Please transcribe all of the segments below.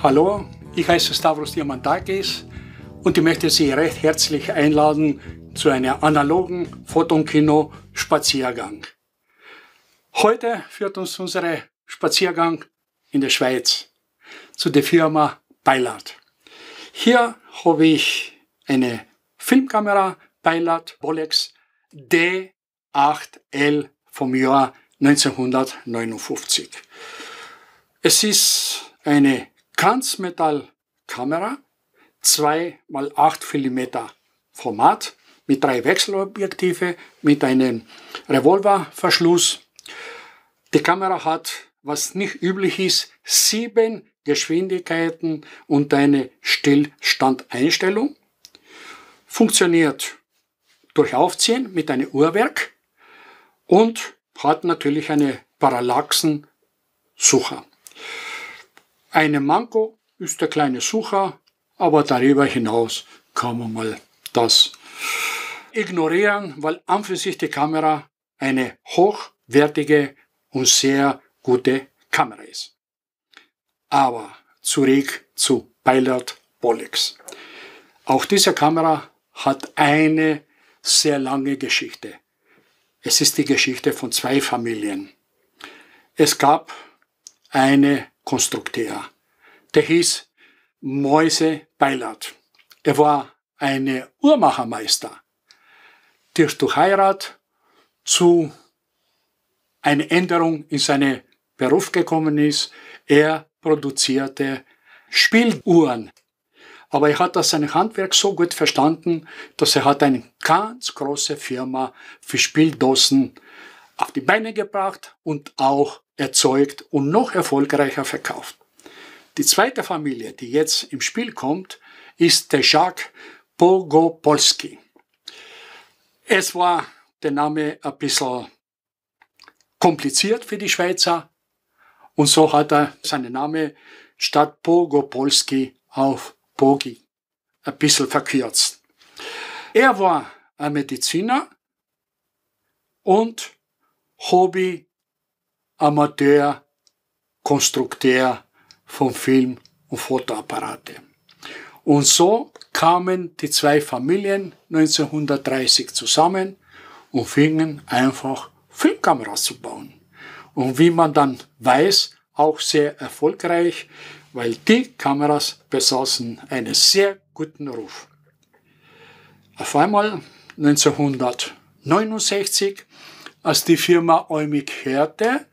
Hallo, ich heiße Stavros Diamantakis und ich möchte Sie recht herzlich einladen zu einem analogen Fotonkino-Spaziergang. Heute führt uns unser Spaziergang in der Schweiz zu der Firma Beilard. Hier habe ich eine Filmkamera Beilard Bolex D8L vom Jahr 1959. Es ist eine Kanzmetallkamera, 2x8 mm Format mit drei Wechselobjektive, mit einem Revolververschluss. Die Kamera hat, was nicht üblich ist, sieben Geschwindigkeiten und eine Stillstandeinstellung. Funktioniert durch Aufziehen mit einem Uhrwerk und hat natürlich eine Parallaxensucher. Eine Manko ist der kleine Sucher, aber darüber hinaus kann man mal das ignorieren, weil an für sich die Kamera eine hochwertige und sehr gute Kamera ist. Aber zurück zu Pilot Pollux. Auch diese Kamera hat eine sehr lange Geschichte. Es ist die Geschichte von zwei Familien. Es gab eine Konstrukteur. Der hieß Mäuse Beilert. Er war eine Uhrmachermeister, der durch Heirat zu einer Änderung in seinem Beruf gekommen ist. Er produzierte Spieluhren. Aber er hat das sein Handwerk so gut verstanden, dass er hat eine ganz große Firma für Spieldosen hat auf die Beine gebracht und auch erzeugt und noch erfolgreicher verkauft. Die zweite Familie, die jetzt im Spiel kommt, ist der Jacques Pogopolski. Es war der Name ein bisschen kompliziert für die Schweizer und so hat er seinen Namen statt Pogopolski auf Pogi ein bisschen verkürzt. Er war ein Mediziner und Hobby, Amateur, Konstrukteur von Film- und Fotoapparate. Und so kamen die zwei Familien 1930 zusammen und fingen einfach Filmkameras zu bauen. Und wie man dann weiß, auch sehr erfolgreich, weil die Kameras besaßen einen sehr guten Ruf. Auf einmal 1969 als die Firma Eumig hörte,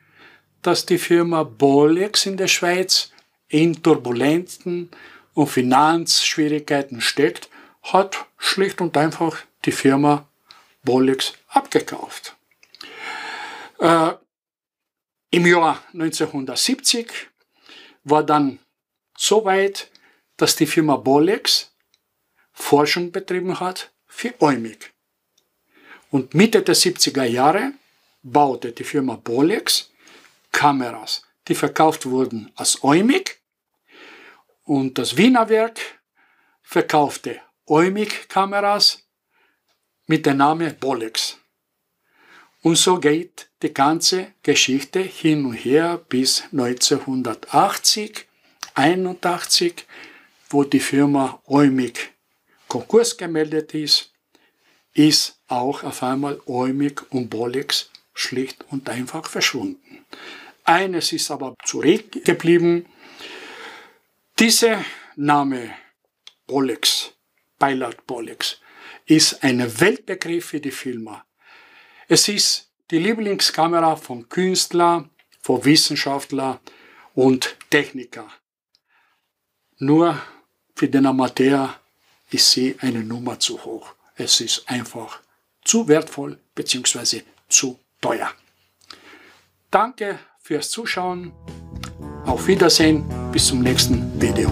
dass die Firma Bolex in der Schweiz in turbulenten und Finanzschwierigkeiten steckt, hat schlicht und einfach die Firma Bolex abgekauft. Äh, Im Jahr 1970 war dann so weit, dass die Firma Bolex Forschung betrieben hat für Eumig. Und Mitte der 70er Jahre baute die Firma Bolex Kameras, die verkauft wurden als Eumig. Und das Wiener Werk verkaufte Eumig-Kameras mit dem Namen Bolex. Und so geht die ganze Geschichte hin und her bis 1980, 81, wo die Firma Eumig Konkurs gemeldet ist, ist auch auf einmal Eumig und Bolex schlicht und einfach verschwunden. Eines ist aber zurückgeblieben. Dieser Name Pollex, Pilot Pollex, ist ein Weltbegriff für die Firma. Es ist die Lieblingskamera von Künstler, von Wissenschaftler und Techniker. Nur für den Amateur ist sie eine Nummer zu hoch. Es ist einfach zu wertvoll bzw. zu teuer. Danke fürs Zuschauen. Auf Wiedersehen. Bis zum nächsten Video.